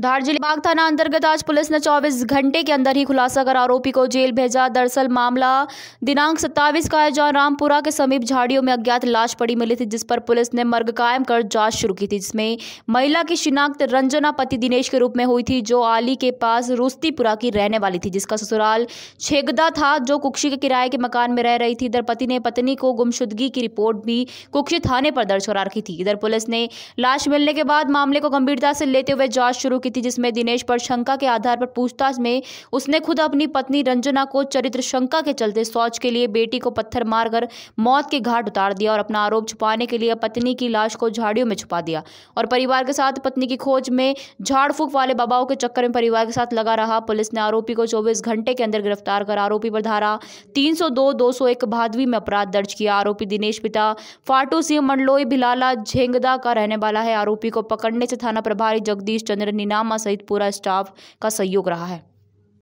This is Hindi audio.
बाग थाना अंतर्गत आज पुलिस ने 24 घंटे के अंदर ही खुलासा कर आरोपी को जेल भेजा दरअसल मामला दिनांक 27 का है जहां रामपुरा के समीप झाड़ियों में अज्ञात लाश पड़ी मिली थी जिस पर पुलिस ने मर्ग कायम कर जांच शुरू की थी जिसमें महिला की शिनाख्त रंजना पति दिनेश के रूप में हुई थी जो आली के पास रुस्तीपुरा की रहने वाली थी जिसका ससुराल छेगदा था जो कुक्षी के किराए के मकान में रह रही थी इधर पति ने पत्नी को गुमशुदगी की रिपोर्ट भी कुक्षी थाने पर दर्ज करा रखी थी इधर पुलिस ने लाश मिलने के बाद मामले को गंभीरता से लेते हुए जाँच शुरू की की थी जिसमें दिनेश पर शंका के आधार पर पूछताछ में उसने खुद अपनी पत्नी रंजना को चरित्र शंका के चलते शौच के लिए बेटी को पत्थर मारकर मौत के घाट उतार दिया और अपना आरोप छुपाने के लिए पत्नी की लाश को झाड़ियों में छुपा दिया और परिवार के साथ पत्नी की खोज में झाड़ वाले बाबाओं के चक्कर में परिवार के साथ लगा रहा पुलिस ने आरोपी को चौबीस घंटे के अंदर गिरफ्तार कर आरोपी पर धारा तीन सौ दो भादवी में अपराध दर्ज किया आरोपी दिनेश पिता फाटू सिंह मंडलोई भिलाला झेंगदा का रहने वाला है आरोपी को पकड़ने से थाना प्रभारी जगदीश चंद्र नीना इनामा सहित पूरा स्टाफ का सहयोग रहा है